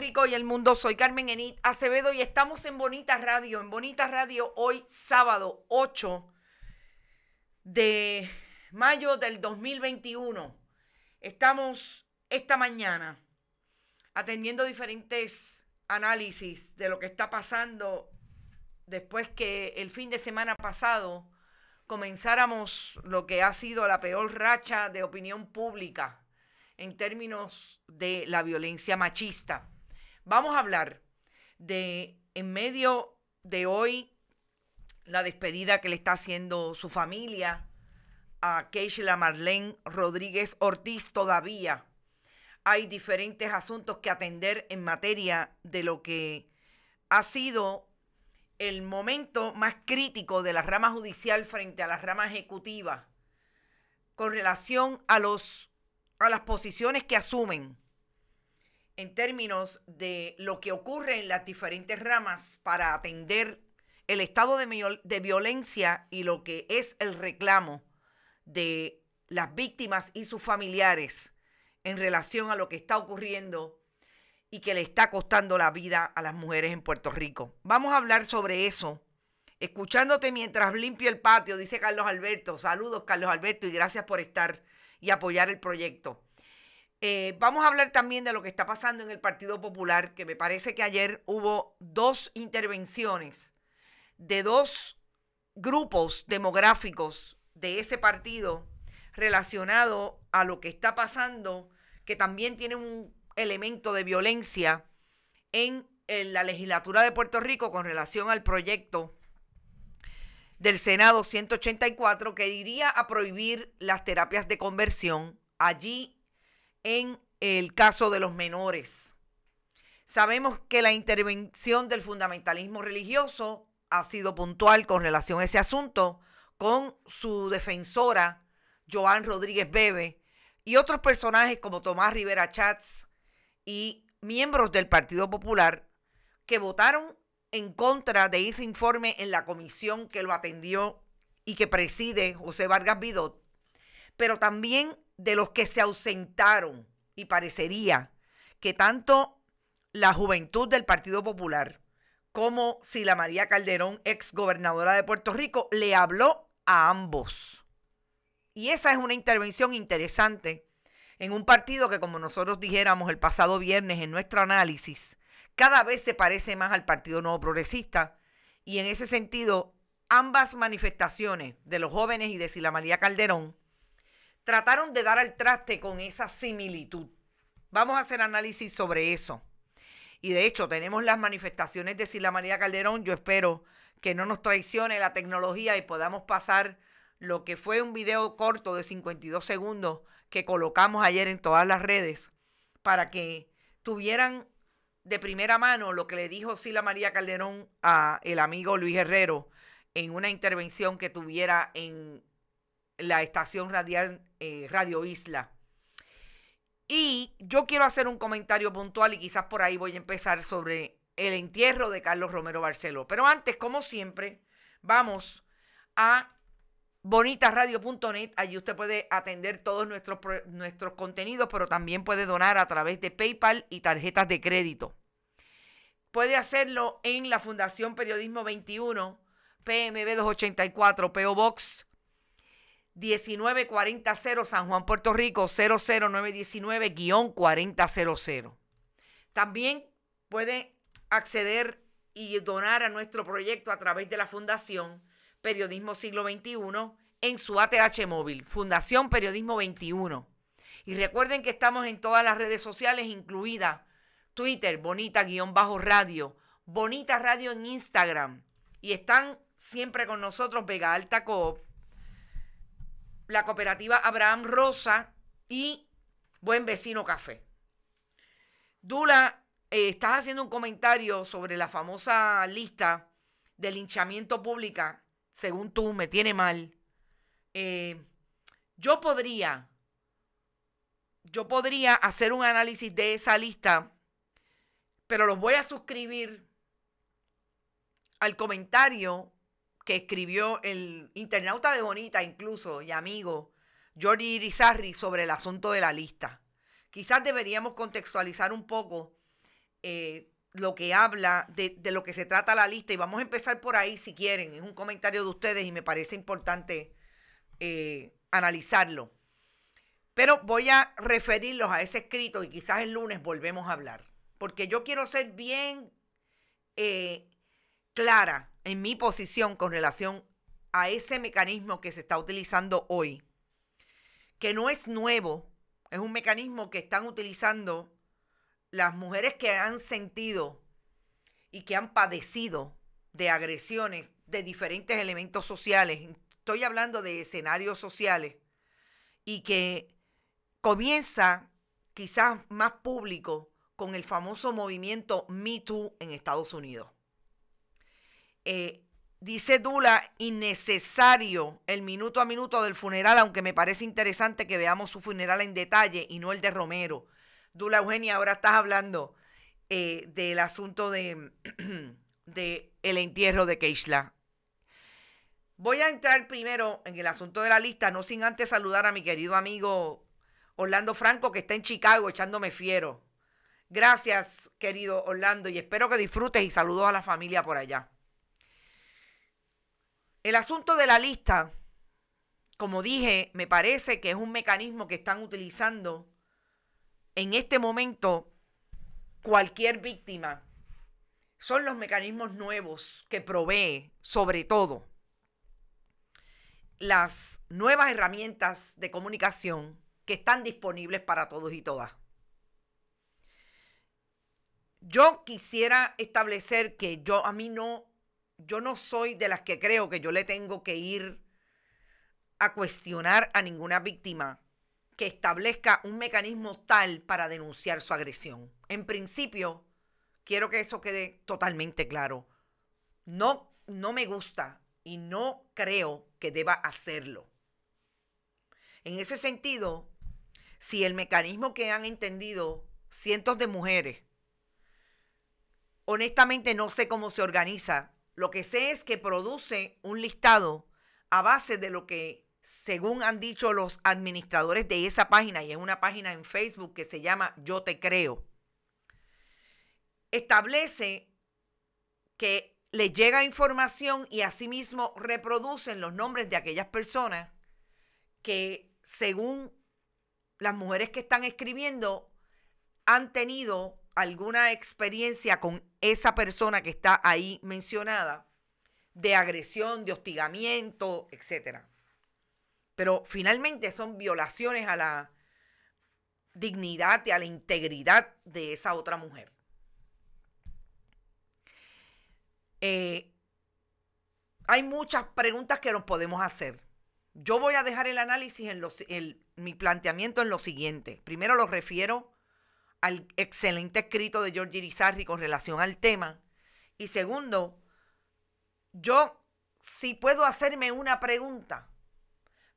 Rico y el mundo. Soy Carmen Enid Acevedo y estamos en Bonita Radio, en Bonita Radio hoy sábado 8 de mayo del 2021. Estamos esta mañana atendiendo diferentes análisis de lo que está pasando después que el fin de semana pasado comenzáramos lo que ha sido la peor racha de opinión pública en términos de la violencia machista. Vamos a hablar de, en medio de hoy, la despedida que le está haciendo su familia a Keishla Marlene Rodríguez Ortiz todavía. Hay diferentes asuntos que atender en materia de lo que ha sido el momento más crítico de la rama judicial frente a la rama ejecutiva con relación a, los, a las posiciones que asumen en términos de lo que ocurre en las diferentes ramas para atender el estado de, violencia y lo que es el reclamo de las víctimas y sus familiares en relación a lo que está ocurriendo y que le está costando la vida a las mujeres en Puerto Rico. Vamos a hablar sobre eso. Escuchándote mientras limpio el patio, dice Carlos Alberto. Saludos, Carlos Alberto, y gracias por estar y apoyar el proyecto. Eh, vamos a hablar también de lo que está pasando en el Partido Popular, que me parece que ayer hubo dos intervenciones de dos grupos demográficos de ese partido relacionado a lo que está pasando, que también tiene un elemento de violencia en, la legislatura de Puerto Rico con relación al proyecto del Senado 184 que iría a prohibir las terapias de conversión allí en el caso de los menores. Sabemos que la intervención del fundamentalismo religioso ha sido puntual con relación a ese asunto, con su defensora, Joan Rodríguez Bebe, y otros personajes como Tomás Rivera Chats y miembros del Partido Popular que votaron en contra de ese informe en la comisión que lo atendió y que preside José Vargas Vidot, pero también de los que se ausentaron y parecería que tanto la juventud del Partido Popular como Sila María Calderón, ex gobernadora de Puerto Rico, le habló a ambos. Y esa es una intervención interesante en un partido que, como nosotros dijéramos el pasado viernes en nuestro análisis, cada vez se parece más al Partido Nuevo Progresista. Y en ese sentido, ambas manifestaciones de los jóvenes y de Sila María Calderón trataron de dar al traste con esa similitud. Vamos a hacer análisis sobre eso. Y de hecho, tenemos las manifestaciones de Sila María Calderón. Yo espero que no nos traicione la tecnología y podamos pasar lo que fue un video corto de 52 segundos que colocamos ayer en todas las redes para que tuvieran de primera mano lo que le dijo Sila María Calderón a el amigo Luis Herrero en una intervención que tuviera en la estación radial eh, Radio Isla. Y yo quiero hacer un comentario puntual y quizás por ahí voy a empezar sobre el entierro de Carlos Romero Barceló. Pero antes, como siempre, vamos a bonitasradio.net. Allí usted puede atender todos nuestros, nuestros contenidos, pero también puede donar a través de PayPal y tarjetas de crédito. Puede hacerlo en la Fundación Periodismo 21, PMB 284, PO Box 1940 San Juan, Puerto Rico 00919-4000. También pueden acceder y donar a nuestro proyecto a través de la Fundación Periodismo Siglo XXI en su ATH móvil, Fundación Periodismo 21. Y recuerden que estamos en todas las redes sociales, incluida Twitter, Bonita-Radio, Bonita Radio en Instagram. Y están siempre con nosotros Vega Alta Coop la cooperativa Abraham Rosa y Buen Vecino Café. Dula, eh, estás haciendo un comentario sobre la famosa lista del linchamiento pública, según tú, me tiene mal. Eh, yo podría, yo podría hacer un análisis de esa lista, pero los voy a suscribir al comentario que escribió el internauta de Bonita incluso y amigo Jordi Irizarri sobre el asunto de la lista. Quizás deberíamos contextualizar un poco eh, lo que habla de, lo que se trata la lista y vamos a empezar por ahí si quieren. Es un comentario de ustedes y me parece importante eh, analizarlo. Pero voy a referirlos a ese escrito y quizás el lunes volvemos a hablar, porque yo quiero ser bien eh, clara en mi posición con relación a ese mecanismo que se está utilizando hoy, que no es nuevo, es un mecanismo que están utilizando las mujeres que han sentido y que han padecido de agresiones de diferentes elementos sociales, estoy hablando de escenarios sociales, y que comienza quizás más público con el famoso movimiento Me Too en Estados Unidos. Eh, dice Dula, innecesario el minuto a minuto del funeral, aunque me parece interesante que veamos su funeral en detalle y no el de Romero. Dula Eugenia, ahora estás hablando eh, del asunto de, de el entierro de Keishla. Voy a entrar primero en el asunto de la lista, no sin antes saludar a mi querido amigo Orlando Franco, que está en Chicago echándome fiero. Gracias, querido Orlando, y espero que disfrutes y saludos a la familia por allá. El asunto de la lista, como dije, me parece que es un mecanismo que están utilizando en este momento cualquier víctima. Son los mecanismos nuevos que provee, sobre todo, las nuevas herramientas de comunicación que están disponibles para todos y todas. Yo quisiera establecer que yo a mí no yo no soy de las que creo que yo le tengo que ir a cuestionar a ninguna víctima que establezca un mecanismo tal para denunciar su agresión. En principio, quiero que eso quede totalmente claro. No, no me gusta y no creo que deba hacerlo. En ese sentido, si el mecanismo que han entendido cientos de mujeres, honestamente no sé cómo se organiza lo que sé es que produce un listado a base de lo que, según han dicho los administradores de esa página, y es una página en Facebook que se llama Yo Te Creo, establece que le llega información y asimismo reproducen los nombres de aquellas personas que, según las mujeres que están escribiendo, han tenido alguna experiencia con esa persona que está ahí mencionada de agresión, de hostigamiento, etcétera. Pero finalmente son violaciones a la dignidad y a la integridad de esa otra mujer. Eh, hay muchas preguntas que nos podemos hacer. Yo voy a dejar el análisis en, los, mi planteamiento en lo siguiente. Primero lo refiero al excelente escrito de George Irizarry con relación al tema. Y segundo, yo si puedo hacerme una pregunta,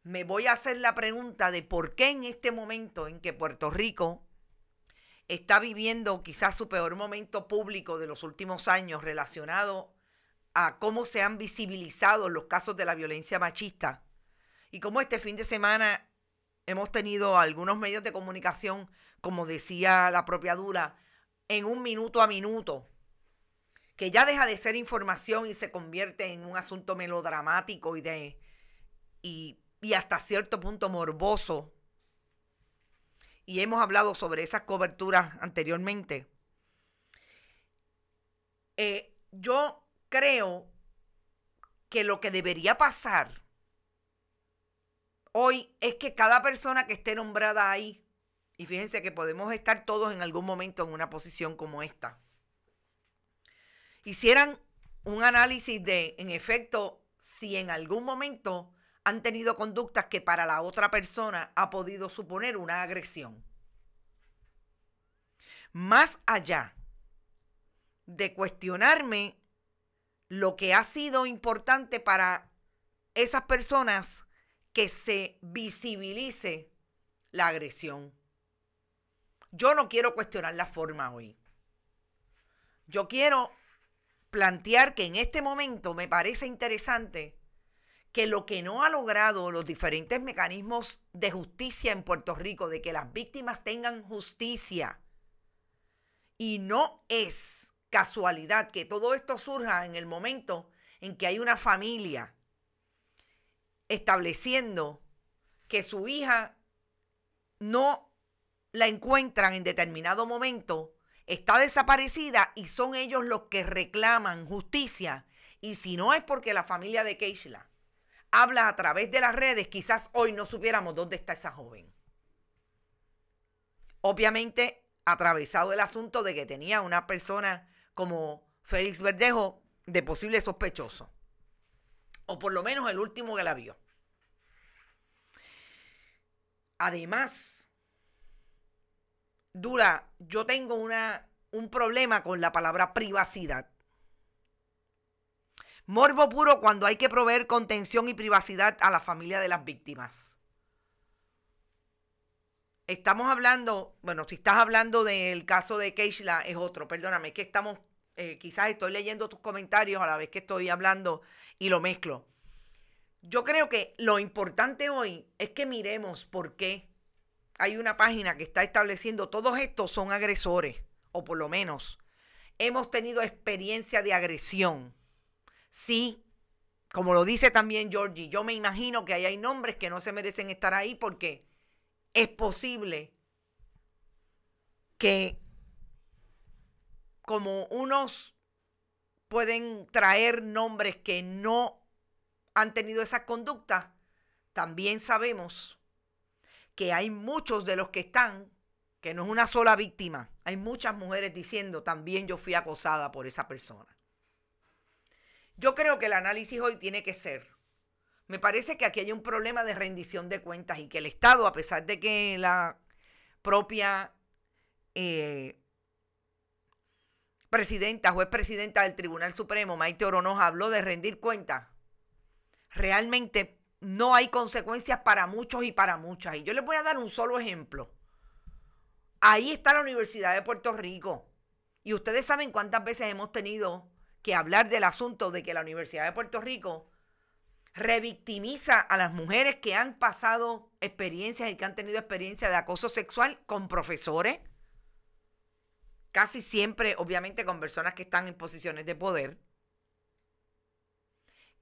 me voy a hacer la pregunta de por qué en este momento en que Puerto Rico está viviendo quizás su peor momento público de los últimos años relacionado a cómo se han visibilizado los casos de la violencia machista y cómo este fin de semana hemos tenido algunos medios de comunicación como decía la propia en un minuto a minuto, que ya deja de ser información y se convierte en un asunto melodramático y de y, hasta cierto punto morboso. Y hemos hablado sobre esas coberturas anteriormente. Eh, yo creo que lo que debería pasar hoy es que cada persona que esté nombrada ahí y fíjense que podemos estar todos en algún momento en una posición como esta. Hicieran un análisis de, en efecto, si en algún momento han tenido conductas que para la otra persona ha podido suponer una agresión. Más allá de cuestionarme lo que ha sido importante para esas personas que se visibilice la agresión. Yo no quiero cuestionar la forma hoy. Yo quiero plantear que en este momento me parece interesante que lo que no ha logrado los diferentes mecanismos de justicia en Puerto Rico, de que las víctimas tengan justicia, y no es casualidad que todo esto surja en el momento en que hay una familia estableciendo que su hija no la encuentran en determinado momento, está desaparecida y son ellos los que reclaman justicia. Y si no es porque la familia de Keishla habla a través de las redes, quizás hoy no supiéramos dónde está esa joven. Obviamente, atravesado el asunto de que tenía una persona como Félix Verdejo de posible sospechoso. O por lo menos el último que la vio. Además, Dura, yo tengo una, un problema con la palabra privacidad. Morbo puro cuando hay que proveer contención y privacidad a la familia de las víctimas. Estamos hablando, bueno, si estás hablando del caso de Keishla, es otro, perdóname, es que estamos, eh, quizás estoy leyendo tus comentarios a la vez que estoy hablando y lo mezclo. Yo creo que lo importante hoy es que miremos por qué hay una página que está estableciendo todos estos son agresores, o por lo menos hemos tenido experiencia de agresión. Sí, como lo dice también Georgie, yo me imagino que hay nombres que no se merecen estar ahí porque es posible que como unos pueden traer nombres que no han tenido esa conducta, también sabemos que hay muchos de los que están, que no es una sola víctima, hay muchas mujeres diciendo, también yo fui acosada por esa persona. Yo creo que el análisis hoy tiene que ser, me parece que aquí hay un problema de rendición de cuentas y que el Estado, a pesar de que la propia eh, presidenta, juez presidenta del Tribunal Supremo, Maite Oronoz, habló de rendir cuentas, realmente no hay consecuencias para muchos y para muchas. Y yo les voy a dar un solo ejemplo. Ahí está la Universidad de Puerto Rico. Y ustedes saben cuántas veces hemos tenido que hablar del asunto de que la Universidad de Puerto Rico revictimiza a las mujeres que han pasado experiencias y que han tenido experiencia de acoso sexual con profesores. Casi siempre, obviamente, con personas que están en posiciones de poder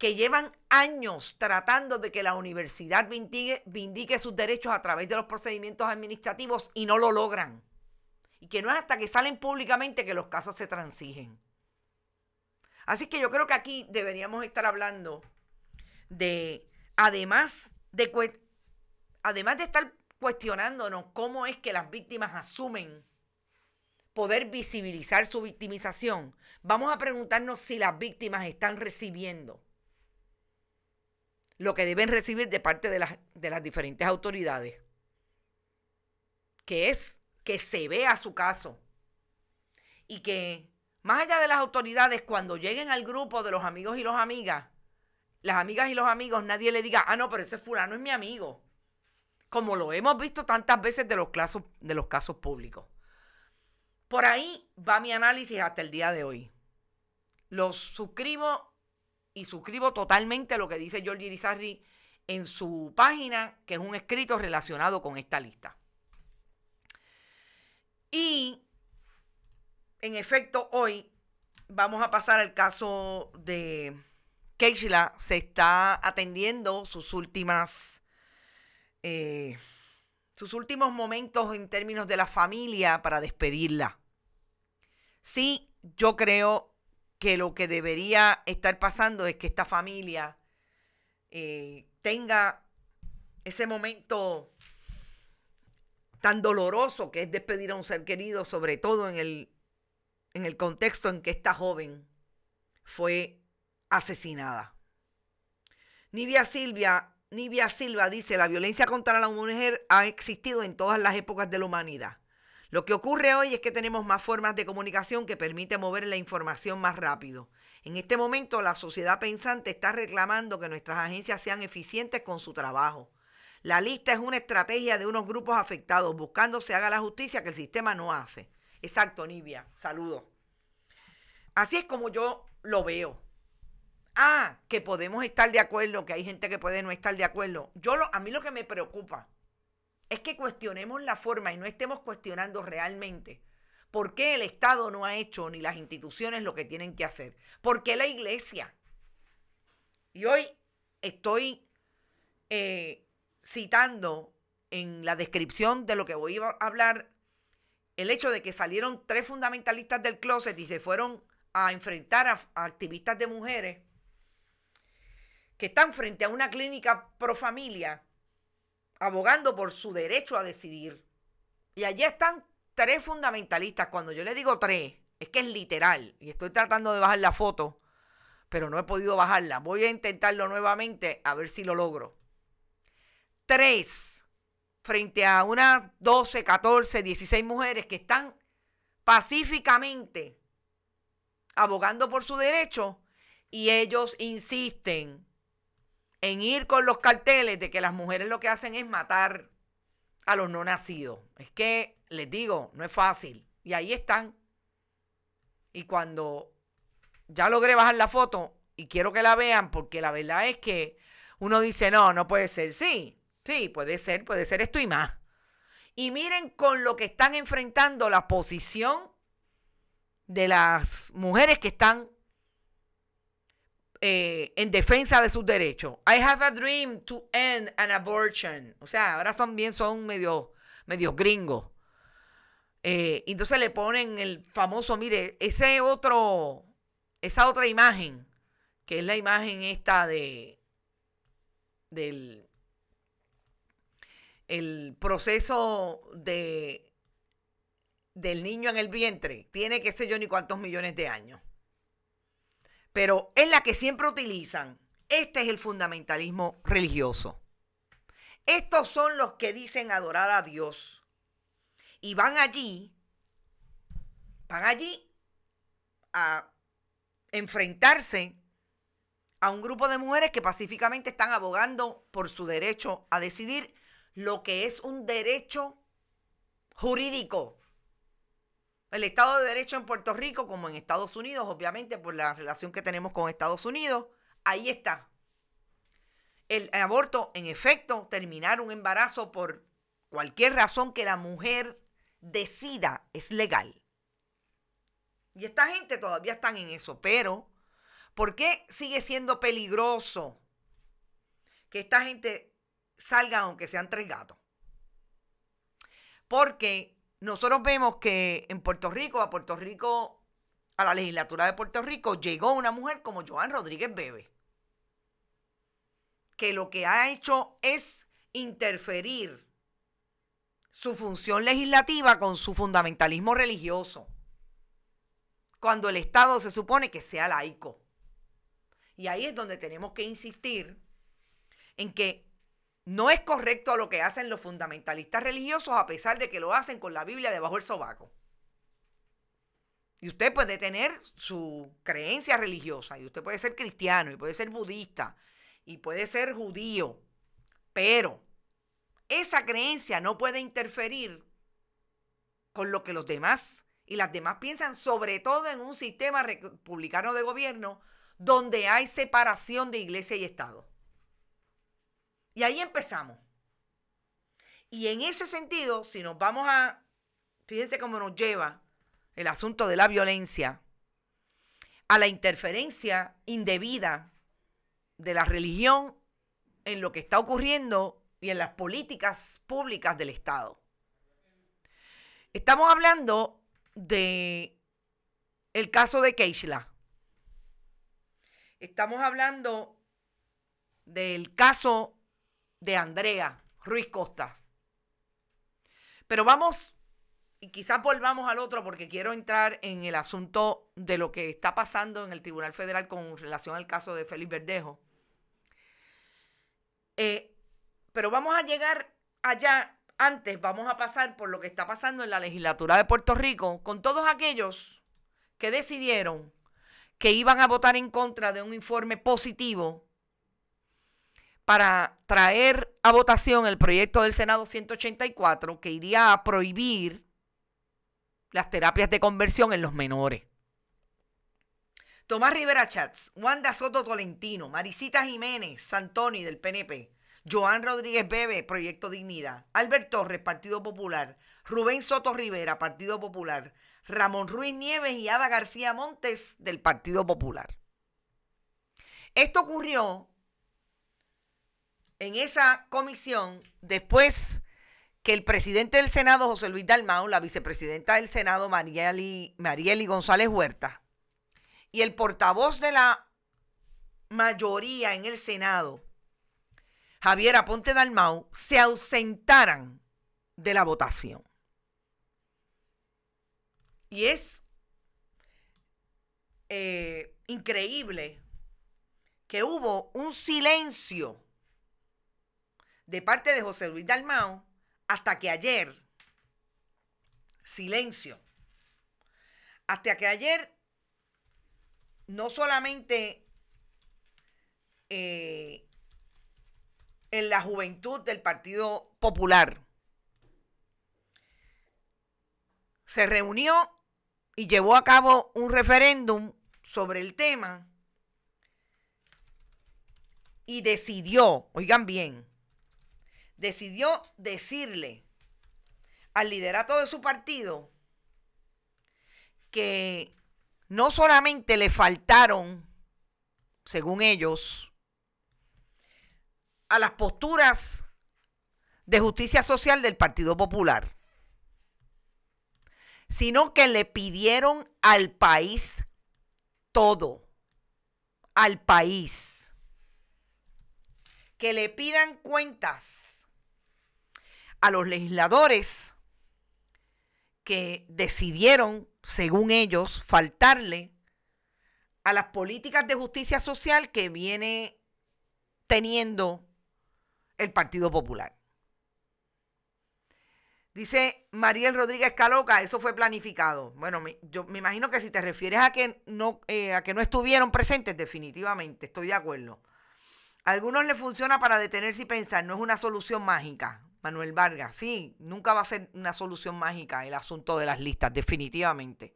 que llevan años tratando de que la universidad vindique, sus derechos a través de los procedimientos administrativos y no lo logran. Y que no es hasta que salen públicamente que los casos se transigen. Así que yo creo que aquí deberíamos estar hablando de, además de, además de estar cuestionándonos cómo es que las víctimas asumen poder visibilizar su victimización, vamos a preguntarnos si las víctimas están recibiendo lo que deben recibir de parte de las, diferentes autoridades, que es que se vea su caso y que más allá de las autoridades, cuando lleguen al grupo de los amigos y los amigas, las amigas y los amigos, nadie le diga, ah, no, pero ese fulano es mi amigo. Como lo hemos visto tantas veces de los, casos, de los casos públicos. Por ahí va mi análisis hasta el día de hoy. Los suscribo y suscribo totalmente lo que dice Jordi Irizarri en su página, que es un escrito relacionado con esta lista. Y, en efecto, hoy vamos a pasar al caso de Keishla. Se está atendiendo sus últimas... Eh, sus últimos momentos en términos de la familia para despedirla. Sí, yo creo que lo que debería estar pasando es que esta familia eh, tenga ese momento tan doloroso que es despedir a un ser querido, sobre todo en el, contexto en que esta joven fue asesinada. Nivia Silvia, Nivia Silva dice, la violencia contra la mujer ha existido en todas las épocas de la humanidad. Lo que ocurre hoy es que tenemos más formas de comunicación que permite mover la información más rápido. En este momento la sociedad pensante está reclamando que nuestras agencias sean eficientes con su trabajo. La lista es una estrategia de unos grupos afectados buscando se haga la justicia que el sistema no hace. Exacto, Nibia. Saludos. Así es como yo lo veo. Ah, que podemos estar de acuerdo, que hay gente que puede no estar de acuerdo. Yo lo, a mí lo que me preocupa es que cuestionemos la forma y no estemos cuestionando realmente por qué el Estado no ha hecho ni las instituciones lo que tienen que hacer, por qué la iglesia. Y hoy estoy eh, citando en la descripción de lo que voy a hablar el hecho de que salieron tres fundamentalistas del closet y se fueron a enfrentar a, a activistas de mujeres que están frente a una clínica pro familia abogando por su derecho a decidir. Y allí están tres fundamentalistas. Cuando yo le digo tres, es que es literal. Y estoy tratando de bajar la foto, pero no he podido bajarla. Voy a intentarlo nuevamente a ver si lo logro. Tres, frente a unas 12, 14, 16 mujeres que están pacíficamente abogando por su derecho y ellos insisten en ir con los carteles de que las mujeres lo que hacen es matar a los no nacidos. Es que, les digo, no es fácil. Y ahí están. Y cuando ya logré bajar la foto y quiero que la vean, porque la verdad es que uno dice, no, no puede ser. Sí, sí, puede ser, puede ser esto y más. Y miren con lo que están enfrentando la posición de las mujeres que están eh, en defensa de sus derechos. I have a dream to end an abortion. O sea, ahora también son medio, medio gringos. Eh, entonces le ponen el famoso, mire, ese otro, esa otra imagen, que es la imagen esta de del el proceso de del niño en el vientre. Tiene que sé yo ni cuántos millones de años pero es la que siempre utilizan. Este es el fundamentalismo religioso. Estos son los que dicen adorar a Dios. Y van allí, van allí a enfrentarse a un grupo de mujeres que pacíficamente están abogando por su derecho a decidir lo que es un derecho jurídico el Estado de Derecho en Puerto Rico, como en Estados Unidos, obviamente por la relación que tenemos con Estados Unidos, ahí está. El aborto, en efecto, terminar un embarazo por cualquier razón que la mujer decida es legal. Y esta gente todavía están en eso, pero ¿por qué sigue siendo peligroso que esta gente salga aunque sean tres gatos? Porque nosotros vemos que en Puerto Rico, a Puerto Rico, a la legislatura de Puerto Rico, llegó una mujer como Joan Rodríguez Bebe, que lo que ha hecho es interferir su función legislativa con su fundamentalismo religioso, cuando el Estado se supone que sea laico. Y ahí es donde tenemos que insistir en que no es correcto lo que hacen los fundamentalistas religiosos a pesar de que lo hacen con la Biblia debajo del sobaco. Y usted puede tener su creencia religiosa, y usted puede ser cristiano, y puede ser budista, y puede ser judío, pero esa creencia no puede interferir con lo que los demás y las demás piensan, sobre todo en un sistema republicano de gobierno donde hay separación de iglesia y Estado. Y ahí empezamos. Y en ese sentido, si nos vamos a, fíjense cómo nos lleva el asunto de la violencia a la interferencia indebida de la religión en lo que está ocurriendo y en las políticas públicas del Estado. Estamos hablando de el caso de Keishla. Estamos hablando del caso de Andrea Ruiz Costa. Pero vamos, y quizás volvamos al otro porque quiero entrar en el asunto de lo que está pasando en el Tribunal Federal con relación al caso de Félix Verdejo. Eh, pero vamos a llegar allá antes, vamos a pasar por lo que está pasando en la legislatura de Puerto Rico con todos aquellos que decidieron que iban a votar en contra de un informe positivo para traer a votación el proyecto del Senado 184 que iría a prohibir las terapias de conversión en los menores. Tomás Rivera Chats, Wanda Soto Tolentino, Marisita Jiménez, Santoni del PNP, Joan Rodríguez Bebe, Proyecto Dignidad, Albert Torres, Partido Popular, Rubén Soto Rivera, Partido Popular, Ramón Ruiz Nieves y Ada García Montes del Partido Popular. Esto ocurrió en esa comisión después que el presidente del Senado, José Luis Dalmau, la vicepresidenta del Senado, Marieli, González Huerta, y el portavoz de la mayoría en el Senado, Javier Aponte Dalmau, se ausentaran de la votación. Y es eh, increíble que hubo un silencio de parte de José Luis Dalmao hasta que ayer, silencio, hasta que ayer no solamente eh, en la juventud del Partido Popular se reunió y llevó a cabo un referéndum sobre el tema y decidió, oigan bien, decidió decirle al liderato de su partido que no solamente le faltaron, según ellos, a las posturas de justicia social del Partido Popular, sino que le pidieron al país todo, al país, que le pidan cuentas a los legisladores que decidieron, según ellos, faltarle a las políticas de justicia social que viene teniendo el Partido Popular. Dice Mariel Rodríguez Caloca, eso fue planificado. Bueno, me, yo me imagino que si te refieres a que no, eh, a que no estuvieron presentes, definitivamente, estoy de acuerdo. A algunos les funciona para detenerse y pensar, no es una solución mágica. Manuel Vargas, sí, nunca va a ser una solución mágica el asunto de las listas, definitivamente.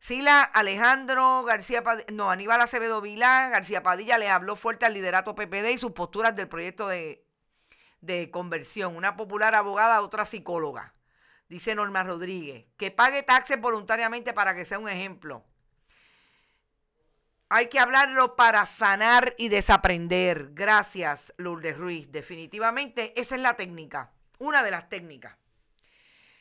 Sila Alejandro García Padilla, no, Aníbal Acevedo Vilá, García Padilla le habló fuerte al liderato PPD y sus posturas del proyecto de, de conversión. Una popular abogada, otra psicóloga, dice Norma Rodríguez. Que pague taxes voluntariamente para que sea un ejemplo. Hay que hablarlo para sanar y desaprender. Gracias, Lourdes Ruiz. Definitivamente esa es la técnica, una de las técnicas.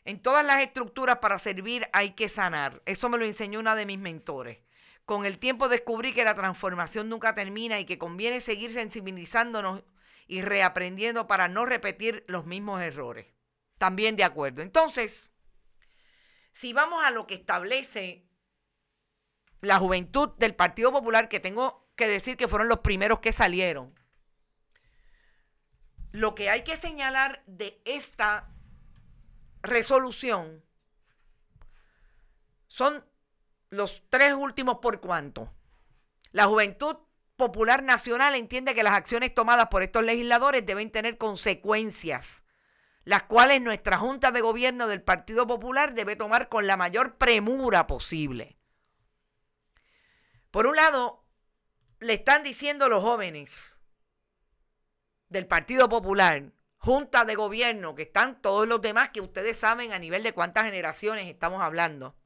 En todas las estructuras para servir hay que sanar. Eso me lo enseñó una de mis mentores. Con el tiempo descubrí que la transformación nunca termina y que conviene seguir sensibilizándonos y reaprendiendo para no repetir los mismos errores. También de acuerdo. Entonces, si vamos a lo que establece la juventud del Partido Popular, que tengo que decir que fueron los primeros que salieron, lo que hay que señalar de esta resolución son los tres últimos por cuanto. La Juventud Popular Nacional entiende que las acciones tomadas por estos legisladores deben tener consecuencias, las cuales nuestra Junta de Gobierno del Partido Popular debe tomar con la mayor premura posible. Por un lado, le están diciendo los jóvenes del Partido Popular, junta de gobierno, que están todos los demás que ustedes saben a nivel de cuántas generaciones estamos hablando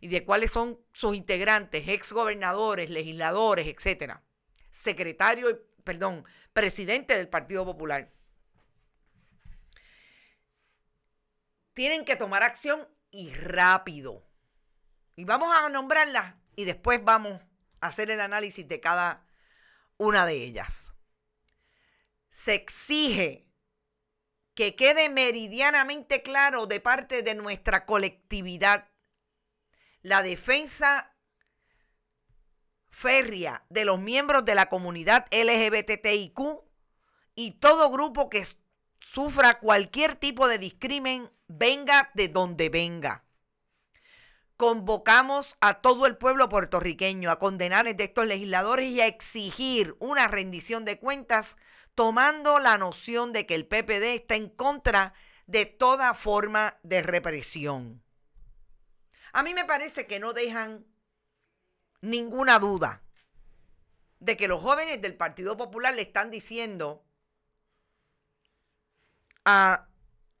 y de cuáles son sus integrantes, ex gobernadores, legisladores, etcétera. Secretario, perdón, presidente del Partido Popular. Tienen que tomar acción y rápido. Y vamos a nombrarla y después vamos a hacer el análisis de cada una de ellas. Se exige que quede meridianamente claro de parte de nuestra colectividad la defensa férrea de los miembros de la comunidad LGBTIQ y todo grupo que sufra cualquier tipo de discrimen, venga de donde venga convocamos a todo el pueblo puertorriqueño a condenar de estos legisladores y a exigir una rendición de cuentas tomando la noción de que el PPD está en contra de toda forma de represión. A mí me parece que no dejan ninguna duda de que los jóvenes del Partido Popular le están diciendo a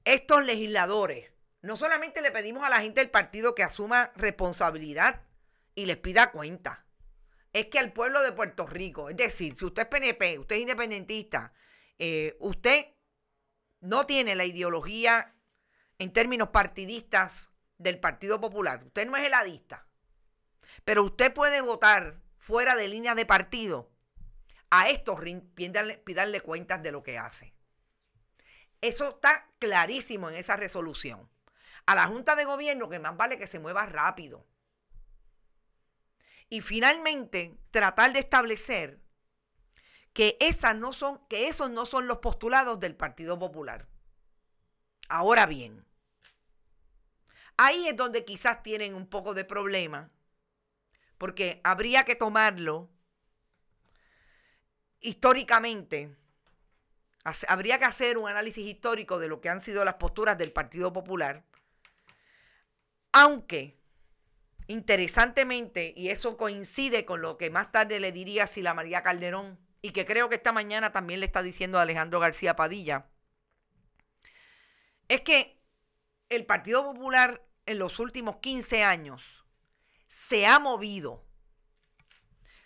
estos legisladores no solamente le pedimos a la gente del partido que asuma responsabilidad y les pida cuenta, es que al pueblo de Puerto Rico, es decir, si usted es PNP, usted es independentista, eh, usted no tiene la ideología en términos partidistas del Partido Popular, usted no es heladista, pero usted puede votar fuera de línea de partido, a estos pídanle, cuentas de lo que hace. Eso está clarísimo en esa resolución a la Junta de Gobierno que más vale que se mueva rápido. Y finalmente, tratar de establecer que, esas no son, que esos no son los postulados del Partido Popular. Ahora bien, ahí es donde quizás tienen un poco de problema, porque habría que tomarlo históricamente, habría que hacer un análisis histórico de lo que han sido las posturas del Partido Popular aunque, interesantemente, y eso coincide con lo que más tarde le diría Sila María Calderón, y que creo que esta mañana también le está diciendo a Alejandro García Padilla, es que el Partido Popular en los últimos 15 años se ha movido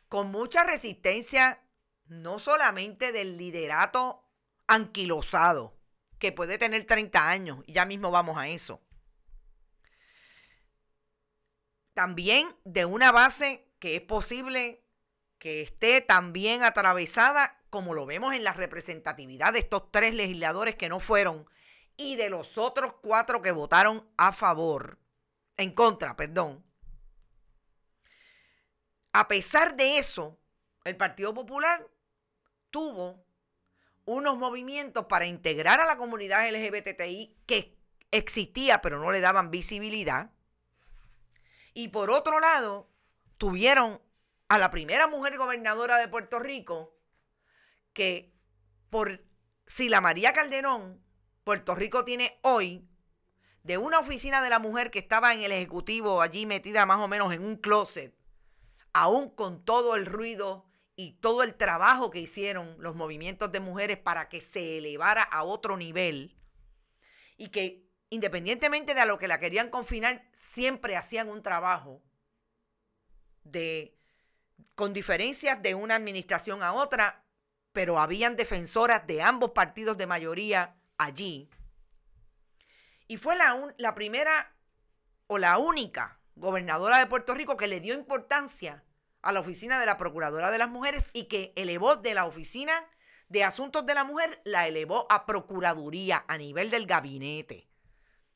con mucha resistencia, no solamente del liderato anquilosado, que puede tener 30 años, y ya mismo vamos a eso, también de una base que es posible que esté también atravesada, como lo vemos en la representatividad de estos tres legisladores que no fueron y de los otros cuatro que votaron a favor, en contra, perdón. A pesar de eso, el Partido Popular tuvo unos movimientos para integrar a la comunidad LGBTI que existía, pero no le daban visibilidad. Y por otro lado, tuvieron a la primera mujer gobernadora de Puerto Rico que por si la María Calderón, Puerto Rico tiene hoy de una oficina de la mujer que estaba en el Ejecutivo allí metida más o menos en un closet, aún con todo el ruido y todo el trabajo que hicieron los movimientos de mujeres para que se elevara a otro nivel y que independientemente de a lo que la querían confinar, siempre hacían un trabajo de, con diferencias de una administración a otra, pero habían defensoras de ambos partidos de mayoría allí. Y fue la, un, la primera o la única gobernadora de Puerto Rico que le dio importancia a la oficina de la Procuradora de las Mujeres y que elevó de la oficina de Asuntos de la Mujer, la elevó a Procuraduría a nivel del gabinete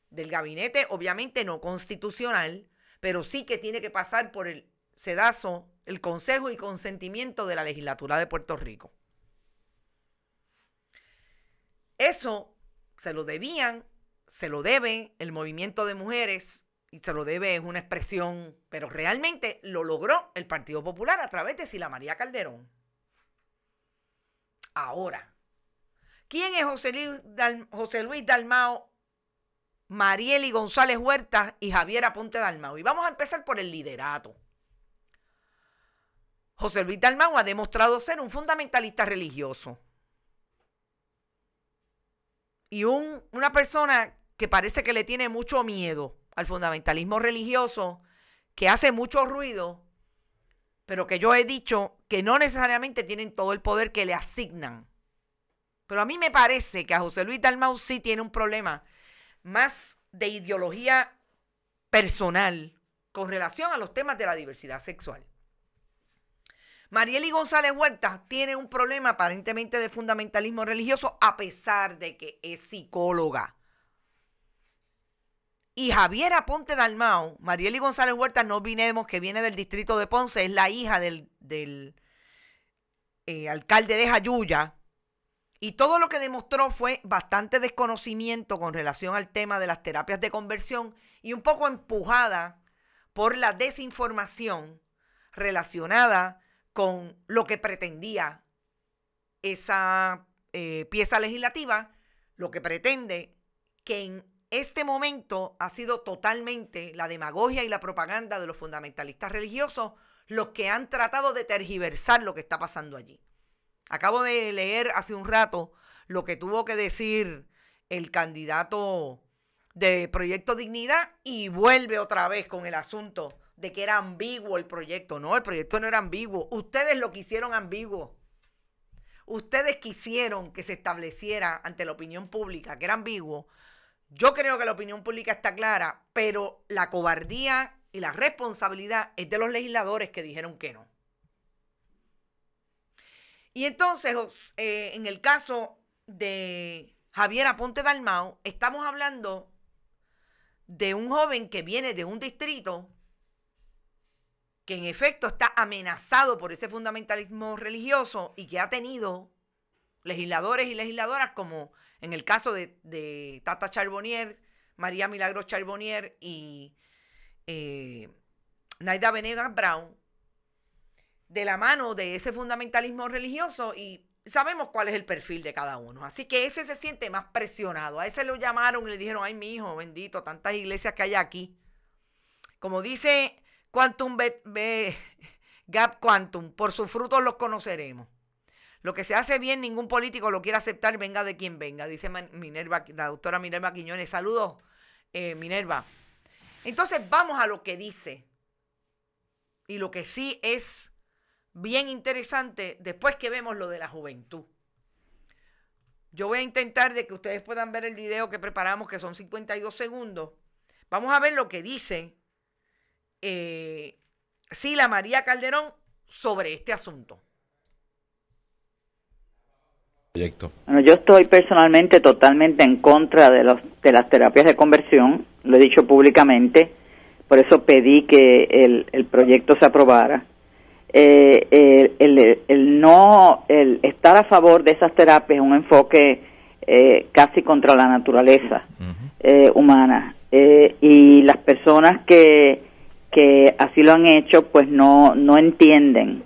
del gabinete, obviamente no constitucional, pero sí que tiene que pasar por el sedazo, el consejo y consentimiento de la legislatura de Puerto Rico. Eso se lo debían, se lo debe el movimiento de mujeres y se lo debe es una expresión, pero realmente lo logró el Partido Popular a través de Sila María Calderón. Ahora, ¿quién es José Luis, Dalmao Marieli González Huerta y Javiera Ponte Dalmau. Y vamos a empezar por el liderato. José Luis Dalmau ha demostrado ser un fundamentalista religioso y un, una persona que parece que le tiene mucho miedo al fundamentalismo religioso, que hace mucho ruido, pero que yo he dicho que no necesariamente tienen todo el poder que le asignan. Pero a mí me parece que a José Luis Dalmau sí tiene un problema más de ideología personal con relación a los temas de la diversidad sexual. Marieli González Huerta tiene un problema aparentemente de fundamentalismo religioso a pesar de que es psicóloga. Y Javiera Ponte Dalmao, Marieli González Huerta, no vinemos que viene del distrito de Ponce, es la hija del, del eh, alcalde de Jayuya, y todo lo que demostró fue bastante desconocimiento con relación al tema de las terapias de conversión y un poco empujada por la desinformación relacionada con lo que pretendía esa eh, pieza legislativa, lo que pretende que en este momento ha sido totalmente la demagogia y la propaganda de los fundamentalistas religiosos los que han tratado de tergiversar lo que está pasando allí. Acabo de leer hace un rato lo que tuvo que decir el candidato de Proyecto Dignidad y vuelve otra vez con el asunto de que era ambiguo el proyecto. No, el proyecto no era ambiguo. Ustedes lo quisieron ambiguo. Ustedes quisieron que se estableciera ante la opinión pública que era ambiguo. Yo creo que la opinión pública está clara, pero la cobardía y la responsabilidad es de los legisladores que dijeron que no. Y entonces, eh, en el caso de Javier Aponte Dalmao, estamos hablando de un joven que viene de un distrito que en efecto está amenazado por ese fundamentalismo religioso y que ha tenido legisladores y legisladoras como en el caso de, Tata Charbonnier, María Milagros Charbonnier y eh, Naida Venegas Brown, de la mano de ese fundamentalismo religioso y sabemos cuál es el perfil de cada uno. Así que ese se siente más presionado. A ese lo llamaron y le dijeron, ay, mi hijo, bendito, tantas iglesias que hay aquí. Como dice Quantum Gap Quantum, por sus frutos los conoceremos. Lo que se hace bien, ningún político lo quiere aceptar, venga de quien venga, dice Minerva, la doctora Minerva Quiñones. Saludos, eh, Minerva. Entonces vamos a lo que dice y lo que sí es bien interesante después que vemos lo de la juventud. Yo voy a intentar de que ustedes puedan ver el video que preparamos, que son 52 segundos. Vamos a ver lo que dice eh, Sila María Calderón sobre este asunto. Bueno, yo estoy personalmente totalmente en contra de, de las terapias de conversión, lo he dicho públicamente, por eso pedí que el proyecto se aprobara eh, eh el, no el estar a favor de esas terapias es un enfoque eh, casi contra la naturaleza eh, humana y las personas que que así lo han hecho pues no no entienden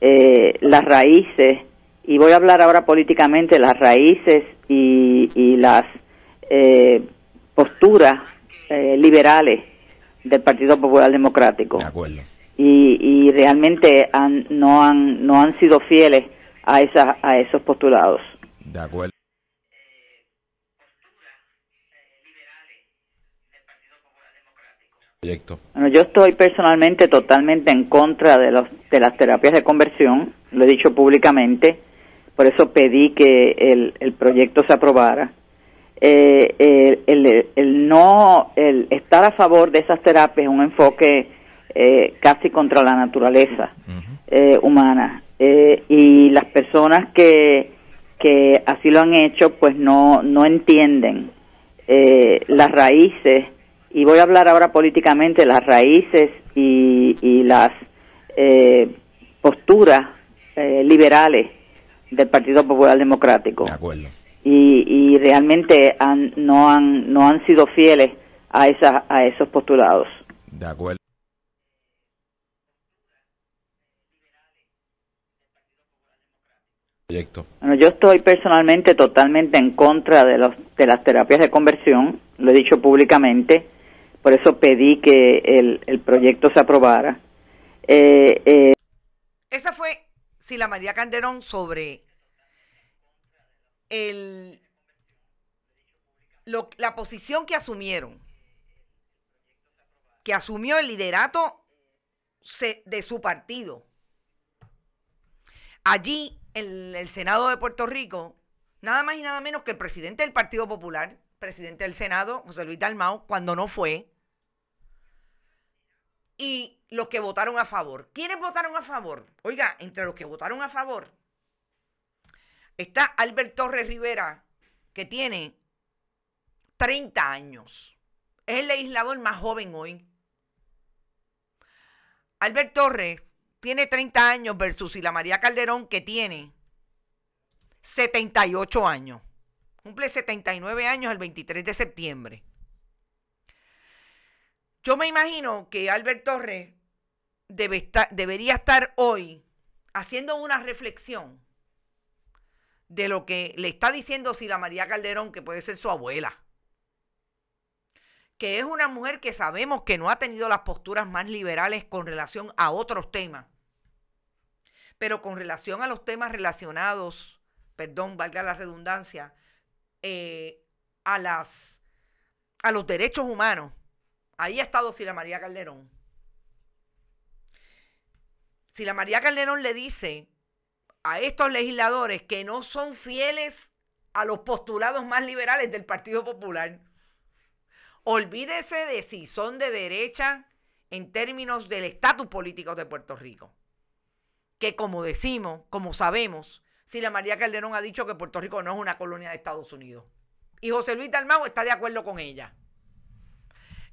las raíces y voy a hablar ahora políticamente las raíces y, y las posturas liberales del Partido Popular Democrático de acuerdo y, realmente han, no, han, no han sido fieles a, esas, a esos postulados. De acuerdo. Proyecto. Bueno, yo estoy personalmente totalmente en contra de, los, de las terapias de conversión, lo he dicho públicamente, por eso pedí que el, proyecto se aprobara. Eh, el, no el estar a favor de esas terapias es un enfoque eh, casi contra la naturaleza eh, humana. Eh, y las personas que, que así lo han hecho, pues no, no entienden las raíces, y voy a hablar ahora políticamente, las raíces y, las posturas liberales del Partido Popular Democrático. Y, y realmente han, no, han, no han sido fieles a, a esos postulados. De acuerdo. proyecto? Bueno, yo estoy personalmente totalmente en contra de, los, de las terapias de conversión, lo he dicho públicamente, por eso pedí que el, proyecto se aprobara. Eh, eh, Esa fue si la María Calderón sobre el, la posición que asumieron, que asumió el liderato de su partido. Allí el, Senado de Puerto Rico, nada más y nada menos que el presidente del Partido Popular, presidente del Senado, José Luis Dalmau, cuando no fue, y los que votaron a favor. ¿Quiénes votaron a favor? Oiga, entre los que votaron a favor está Albert Torres Rivera, que tiene 30 años. Es el legislador más joven hoy. Albert Torres tiene 30 años versus Sila María Calderón que tiene 78 años. Cumple 79 años el 23 de septiembre. Yo me imagino que Albert Torres debe estar, debería estar hoy haciendo una reflexión de lo que le está diciendo Sila María Calderón, que puede ser su abuela que es una mujer que sabemos que no ha tenido las posturas más liberales con relación a otros temas, pero con relación a los temas relacionados, perdón, valga la redundancia, eh, a, las, a los derechos humanos, ahí ha estado Sila María Calderón. Sila María Calderón le dice a estos legisladores que no son fieles a los postulados más liberales del Partido Popular Olvídese de si son de derecha en términos del estatus político de Puerto Rico. Que como decimos, como sabemos, si la María Calderón ha dicho que Puerto Rico no es una colonia de Estados Unidos. Y José Luis Dalmau está de acuerdo con ella.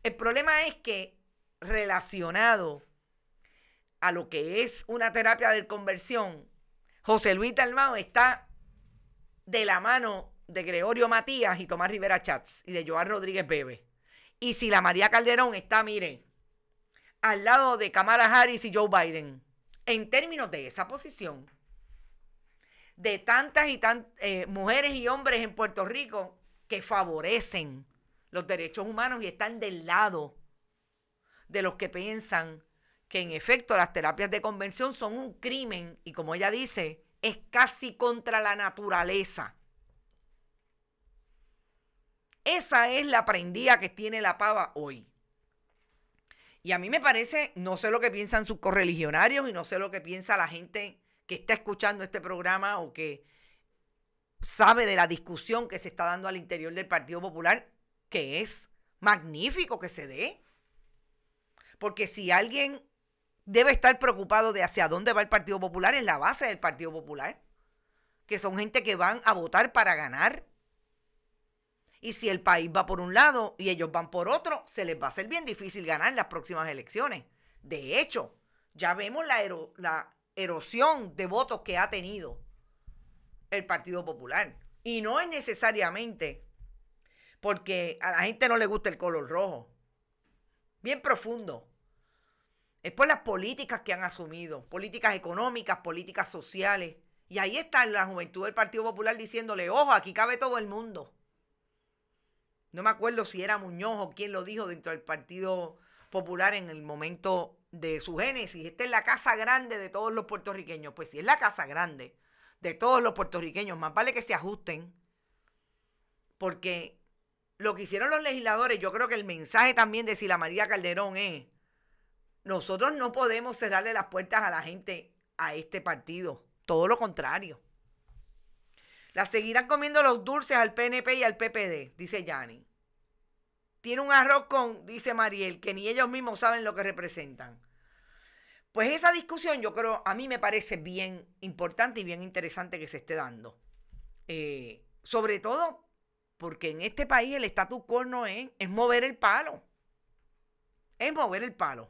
El problema es que relacionado a lo que es una terapia de conversión, José Luis Dalmau está de la mano de Gregorio Matías y Tomás Rivera Chats y de Joan Rodríguez Bebe. Y si la María Calderón está, mire, al lado de Kamala Harris y Joe Biden, en términos de esa posición, de tantas y tantas eh, mujeres y hombres en Puerto Rico que favorecen los derechos humanos y están del lado de los que piensan que en efecto las terapias de convención son un crimen y como ella dice, es casi contra la naturaleza esa es la prendida que tiene la pava hoy. Y a mí me parece, no sé lo que piensan sus correligionarios y no sé lo que piensa la gente que está escuchando este programa o que sabe de la discusión que se está dando al interior del Partido Popular, que es magnífico que se dé. Porque si alguien debe estar preocupado de hacia dónde va el Partido Popular, es la base del Partido Popular, que son gente que van a votar para ganar y si el país va por un lado y ellos van por otro, se les va a ser bien difícil ganar las próximas elecciones. De hecho, ya vemos la, la erosión de votos que ha tenido el Partido Popular. Y no es necesariamente porque a la gente no le gusta el color rojo. Bien profundo. Es por las políticas que han asumido, políticas económicas, políticas sociales. Y ahí está la juventud del Partido Popular diciéndole, ojo, aquí cabe todo el mundo no me acuerdo si era Muñoz o quién lo dijo dentro del Partido Popular en el momento de su génesis. Esta es la casa grande de todos los puertorriqueños. Pues si es la casa grande de todos los puertorriqueños, más vale que se ajusten. Porque lo que hicieron los legisladores, yo creo que el mensaje también de Sila María Calderón es, nosotros no podemos cerrarle las puertas a la gente a este partido. Todo lo contrario. La seguirán comiendo los dulces al PNP y al PPD, dice Yanni. Tiene un arroz con, dice Mariel, que ni ellos mismos saben lo que representan. Pues esa discusión yo creo, a mí me parece bien importante y bien interesante que se esté dando. Eh, sobre todo porque en este país el status quo no es, es mover el palo. Es mover el palo.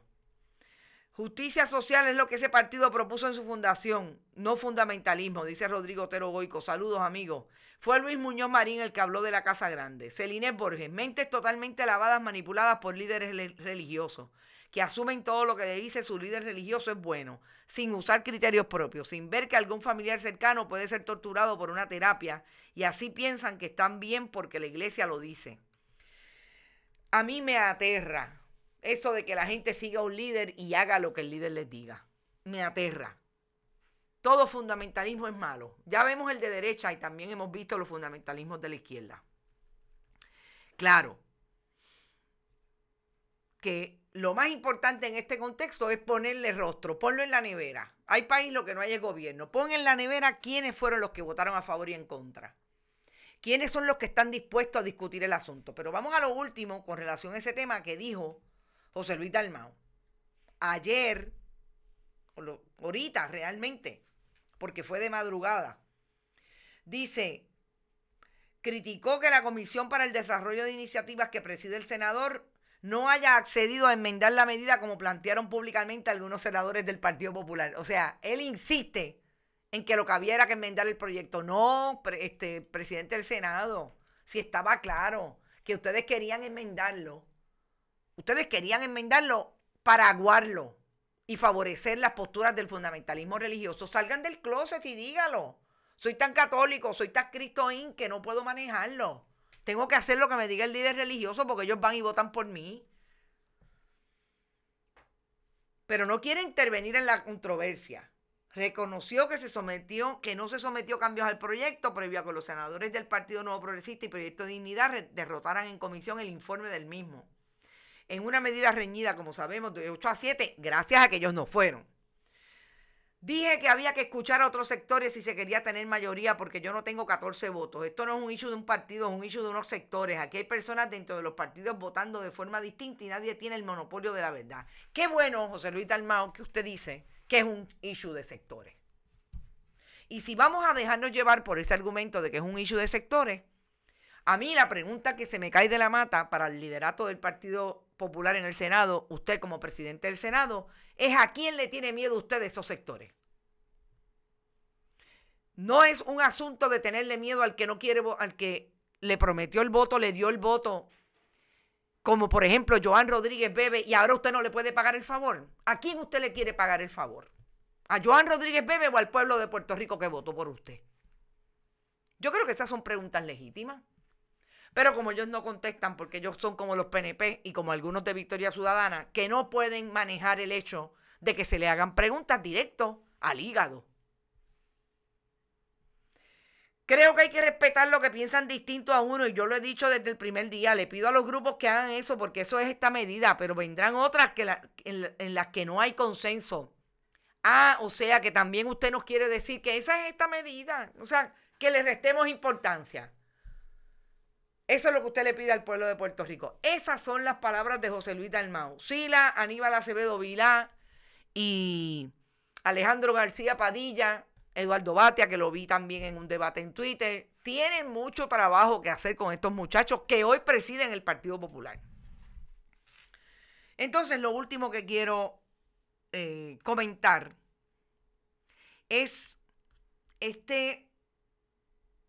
Justicia social es lo que ese partido propuso en su fundación, no fundamentalismo, dice Rodrigo Otero Goico. Saludos, amigos. Fue Luis Muñoz Marín el que habló de la Casa Grande. Celine Borges, mentes totalmente lavadas, manipuladas por líderes religiosos, que asumen todo lo que dice su líder religioso es bueno, sin usar criterios propios, sin ver que algún familiar cercano puede ser torturado por una terapia y así piensan que están bien porque la iglesia lo dice. A mí me aterra eso de que la gente siga a un líder y haga lo que el líder les diga. Me aterra. Todo fundamentalismo es malo. Ya vemos el de derecha y también hemos visto los fundamentalismos de la izquierda. Claro que lo más importante en este contexto es ponerle rostro, ponlo en la nevera. Hay país lo que no hay el gobierno. Pon en la nevera quiénes fueron los que votaron a favor y en contra. Quiénes son los que están dispuestos a discutir el asunto. Pero vamos a lo último con relación a ese tema que dijo José Luis Dalmao. Ayer, ahorita realmente, porque fue de madrugada, dice, criticó que la Comisión para el Desarrollo de Iniciativas que preside el senador no haya accedido a enmendar la medida como plantearon públicamente algunos senadores del Partido Popular. O sea, él insiste en que lo que había era que enmendar el proyecto. No, este, presidente del Senado, si estaba claro que ustedes querían enmendarlo, Ustedes querían enmendarlo para aguarlo y favorecer las posturas del fundamentalismo religioso. Salgan del closet y dígalo. Soy tan católico, soy tan cristoín que no puedo manejarlo. Tengo que hacer lo que me diga el líder religioso porque ellos van y votan por mí. Pero no quiere intervenir en la controversia. Reconoció que se sometió, que no se sometió cambios al proyecto previo a que los senadores del Partido Nuevo Progresista y Proyecto de Dignidad derrotaran en comisión el informe del mismo en una medida reñida, como sabemos, de 8 a 7, gracias a que ellos no fueron. Dije que había que escuchar a otros sectores si se quería tener mayoría, porque yo no tengo 14 votos. Esto no es un issue de un partido, es un issue de unos sectores. Aquí hay personas dentro de los partidos votando de forma distinta y nadie tiene el monopolio de la verdad. Qué bueno, José Luis almao que usted dice que es un issue de sectores. Y si vamos a dejarnos llevar por ese argumento de que es un issue de sectores, a mí la pregunta que se me cae de la mata para el liderato del Partido Popular en el Senado, usted como presidente del Senado, es a quién le tiene miedo usted de esos sectores. No es un asunto de tenerle miedo al que no quiere, al que le prometió el voto, le dio el voto, como por ejemplo Joan Rodríguez Bebe, y ahora usted no le puede pagar el favor. ¿A quién usted le quiere pagar el favor? ¿A Joan Rodríguez Bebe o al pueblo de Puerto Rico que votó por usted? Yo creo que esas son preguntas legítimas. Pero como ellos no contestan, porque ellos son como los PNP y como algunos de Victoria Ciudadana, que no pueden manejar el hecho de que se le hagan preguntas directo al hígado. Creo que hay que respetar lo que piensan distinto a uno y yo lo he dicho desde el primer día. Le pido a los grupos que hagan eso porque eso es esta medida, pero vendrán otras que en, en, las que no hay consenso. Ah, o sea que también usted nos quiere decir que esa es esta medida. O sea, que le restemos importancia. Eso es lo que usted le pide al pueblo de Puerto Rico. Esas son las palabras de José Luis Dalmau. Sila, Aníbal Acevedo Vilá y Alejandro García Padilla, Eduardo Batia, que lo vi también en un debate en Twitter. Tienen mucho trabajo que hacer con estos muchachos que hoy presiden el Partido Popular. Entonces, lo último que quiero eh, comentar es este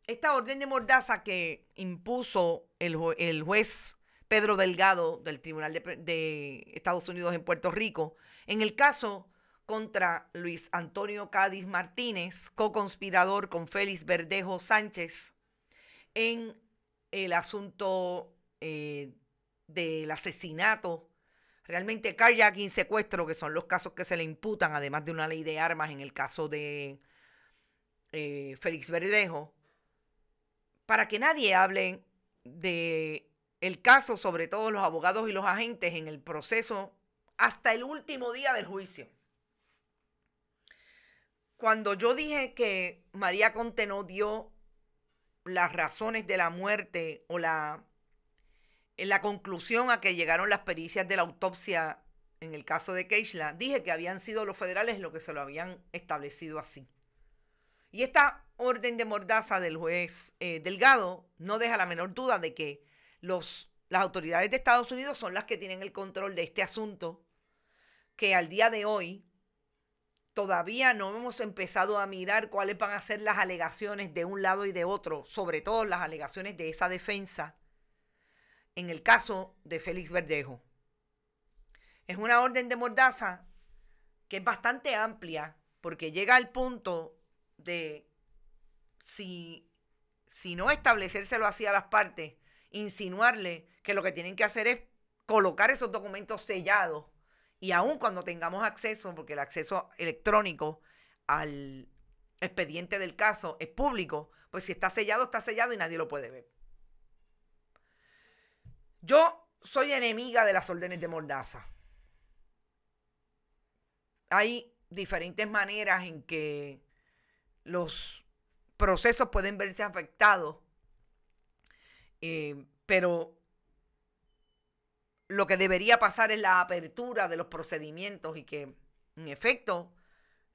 esta orden de mordaza que impuso el, juez Pedro Delgado del Tribunal de, Estados Unidos en Puerto Rico, en el caso contra Luis Antonio Cádiz Martínez, co-conspirador con Félix Verdejo Sánchez, en el asunto eh, del asesinato, realmente carjacking, secuestro, que son los casos que se le imputan, además de una ley de armas en el caso de eh, Félix Verdejo, para que nadie hable de el caso, sobre todo los abogados y los agentes en el proceso hasta el último día del juicio. Cuando yo dije que María Contenodio dio las razones de la muerte o la, la conclusión a que llegaron las pericias de la autopsia en el caso de Keishla, dije que habían sido los federales los que se lo habían establecido así. Y esta orden de mordaza del juez eh, Delgado no deja la menor duda de que los, las autoridades de Estados Unidos son las que tienen el control de este asunto, que al día de hoy todavía no hemos empezado a mirar cuáles van a ser las alegaciones de un lado y de otro, sobre todo las alegaciones de esa defensa en el caso de Félix Verdejo. Es una orden de mordaza que es bastante amplia porque llega al punto de si, no establecérselo así a las partes, insinuarle que lo que tienen que hacer es colocar esos documentos sellados y aun cuando tengamos acceso, porque el acceso electrónico al expediente del caso es público, pues si está sellado, está sellado y nadie lo puede ver. Yo soy enemiga de las órdenes de Mordaza. Hay diferentes maneras en que los procesos pueden verse afectados. Eh, pero lo que debería pasar es la apertura de los procedimientos y que, en efecto,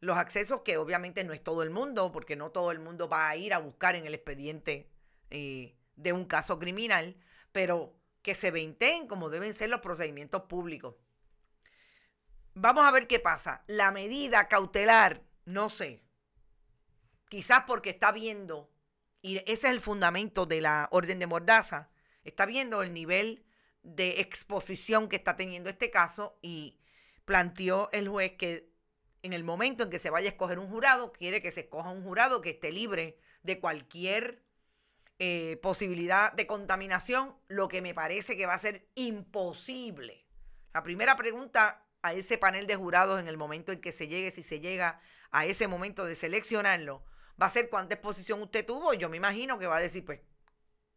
los accesos, que obviamente no es todo el mundo, porque no todo el mundo va a ir a buscar en el expediente eh, de un caso criminal, pero que se venten como deben ser los procedimientos públicos. Vamos a ver qué pasa. La medida cautelar, no sé, Quizás porque está viendo, y ese es el fundamento de la orden de Mordaza, está viendo el nivel de exposición que está teniendo este caso y planteó el juez que en el momento en que se vaya a escoger un jurado, quiere que se escoja un jurado que esté libre de cualquier eh, posibilidad de contaminación, lo que me parece que va a ser imposible. La primera pregunta a ese panel de jurados en el momento en que se llegue, si se llega a ese momento de seleccionarlo, va a ser cuánta exposición usted tuvo. Yo me imagino que va a decir, pues,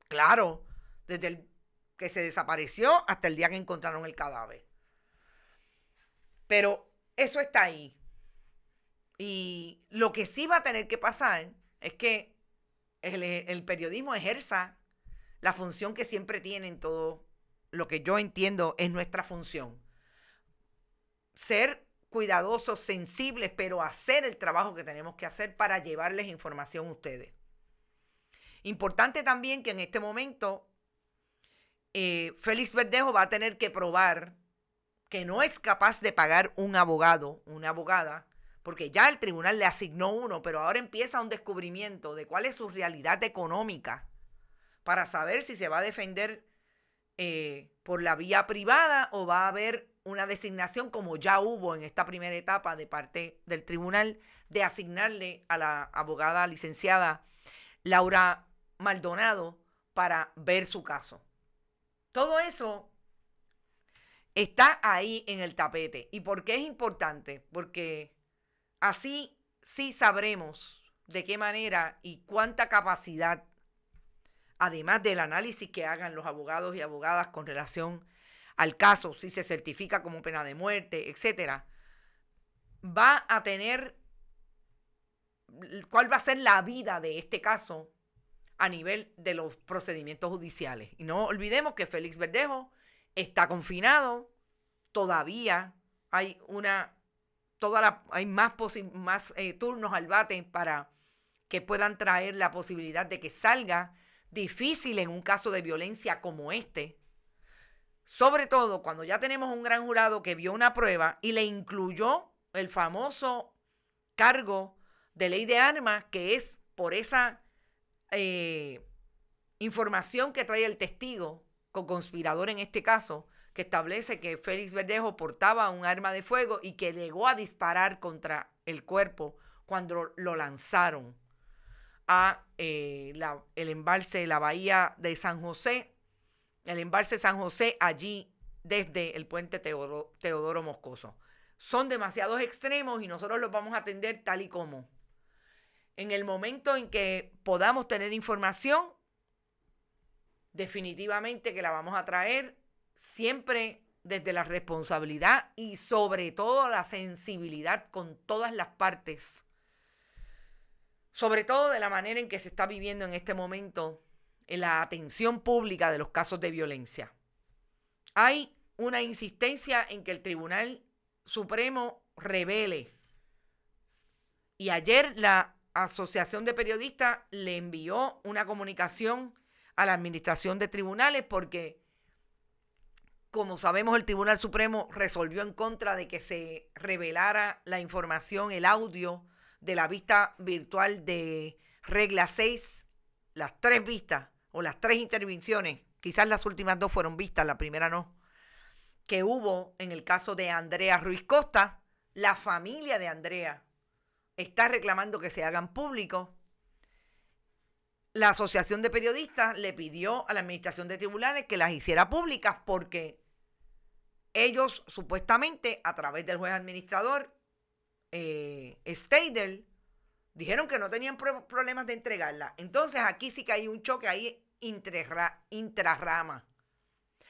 claro, desde el que se desapareció hasta el día que encontraron el cadáver. Pero eso está ahí. Y lo que sí va a tener que pasar es que el, el periodismo ejerza la función que siempre tiene en todo lo que yo entiendo es nuestra función. Ser cuidadosos, sensibles, pero hacer el trabajo que tenemos que hacer para llevarles información a ustedes. Importante también que en este momento eh, Félix Verdejo va a tener que probar que no es capaz de pagar un abogado, una abogada, porque ya el tribunal le asignó uno, pero ahora empieza un descubrimiento de cuál es su realidad económica para saber si se va a defender eh, por la vía privada o va a haber una designación como ya hubo en esta primera etapa de parte del tribunal de asignarle a la abogada licenciada Laura Maldonado para ver su caso. Todo eso está ahí en el tapete. ¿Y por qué es importante? Porque así sí sabremos de qué manera y cuánta capacidad, además del análisis que hagan los abogados y abogadas con relación al caso, si se certifica como pena de muerte, etcétera, va a tener cuál va a ser la vida de este caso a nivel de los procedimientos judiciales. Y no olvidemos que Félix Verdejo está confinado, todavía hay una hay más, eh, turnos al bate para que puedan traer la posibilidad de que salga difícil en un caso de violencia como este sobre todo cuando ya tenemos un gran jurado que vio una prueba y le incluyó el famoso cargo de ley de armas, que es por esa eh, información que trae el testigo, con conspirador en este caso, que establece que Félix Verdejo portaba un arma de fuego y que llegó a disparar contra el cuerpo cuando lo lanzaron a eh, el embalse de la bahía de San José el embalse San José allí desde el puente Teodoro, Teodoro Moscoso. Son demasiados extremos y nosotros los vamos a atender tal y como. En el momento en que podamos tener información, definitivamente que la vamos a traer siempre desde la responsabilidad y sobre todo la sensibilidad con todas las partes. Sobre todo de la manera en que se está viviendo en este momento en la atención pública de los casos de violencia. Hay una insistencia en que el Tribunal Supremo revele. Y ayer la Asociación de Periodistas le envió una comunicación a la Administración de Tribunales porque, como sabemos, el Tribunal Supremo resolvió en contra de que se revelara la información, el audio de la vista virtual de regla 6, las tres vistas o las tres intervenciones, quizás las últimas dos fueron vistas, la primera no, que hubo en el caso de Andrea Ruiz Costa, la familia de Andrea está reclamando que se hagan públicos. La Asociación de Periodistas le pidió a la Administración de Tribunales que las hiciera públicas porque ellos supuestamente a través del juez administrador eh, Steidel dijeron que no tenían problemas de entregarla. Entonces aquí sí que hay un choque ahí intrarrama.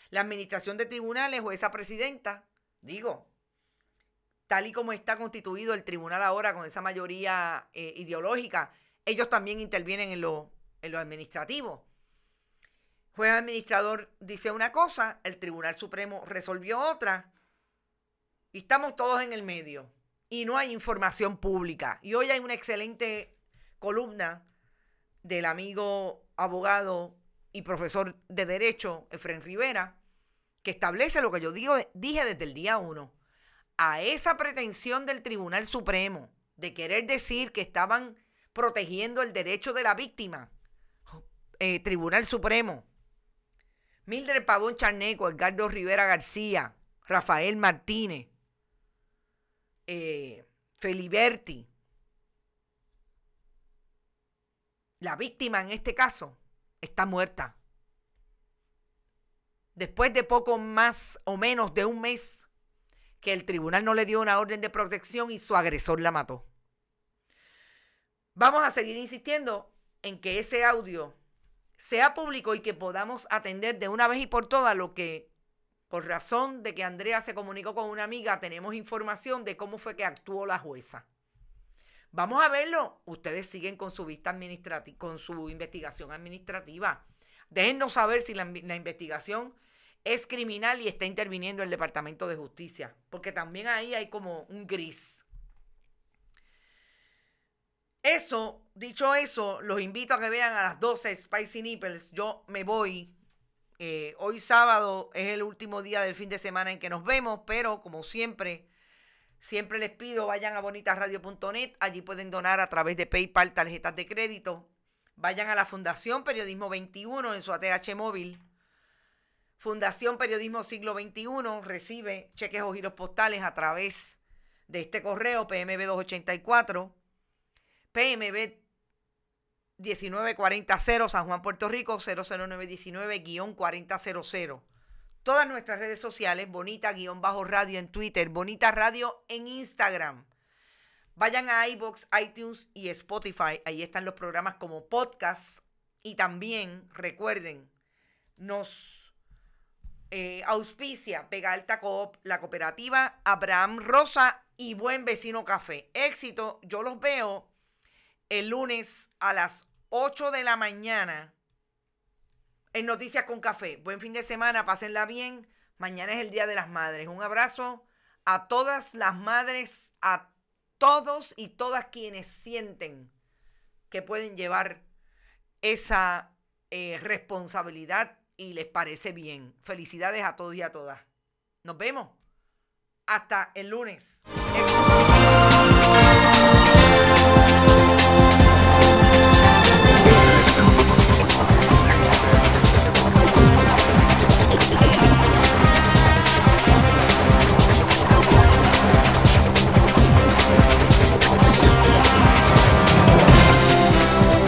La administración de tribunales o esa presidenta, digo, tal y como está constituido el tribunal ahora con esa mayoría eh, ideológica, ellos también intervienen en lo, en lo administrativo. Juez administrador dice una cosa, el Tribunal Supremo resolvió otra, y estamos todos en el medio, y no hay información pública. Y hoy hay una excelente columna del amigo abogado y profesor de Derecho, Efren Rivera, que establece lo que yo digo, dije desde el día uno. A esa pretensión del Tribunal Supremo de querer decir que estaban protegiendo el derecho de la víctima, eh, Tribunal Supremo, Mildred Pavón Charneco, Edgardo Rivera García, Rafael Martínez, eh, Feliberti, La víctima en este caso está muerta. Después de poco más o menos de un mes que el tribunal no le dio una orden de protección y su agresor la mató. Vamos a seguir insistiendo en que ese audio sea público y que podamos atender de una vez y por todas lo que, por razón de que Andrea se comunicó con una amiga, tenemos información de cómo fue que actuó la jueza. Vamos a verlo. Ustedes siguen con su vista administrativa, con su investigación administrativa. Déjenos saber si la, investigación es criminal y está interviniendo el Departamento de Justicia, porque también ahí hay como un gris. Eso, dicho eso, los invito a que vean a las 12 Spicy Nipples. Yo me voy. Eh, hoy sábado es el último día del fin de semana en que nos vemos, pero como siempre, Siempre les pido, vayan a bonitasradio.net, allí pueden donar a través de PayPal, tarjetas de crédito. Vayan a la Fundación Periodismo 21 en su ATH móvil. Fundación Periodismo Siglo XXI recibe cheques o giros postales a través de este correo PMB 284, PMB 1940 San Juan, Puerto Rico 00919-4000 todas nuestras redes sociales, bonita-radio en Twitter, bonita radio en Instagram. Vayan a iBox, iTunes y Spotify. Ahí están los programas como podcast. Y también, recuerden, nos eh, auspicia Pega Alta Coop, la cooperativa Abraham Rosa y Buen Vecino Café. Éxito, yo los veo el lunes a las 8 de la mañana en Noticias con Café. Buen fin de semana, pásenla bien. Mañana es el Día de las Madres. Un abrazo a todas las madres, a todos y todas quienes sienten que pueden llevar esa eh, responsabilidad y les parece bien. Felicidades a todos y a todas. Nos vemos. Hasta el lunes.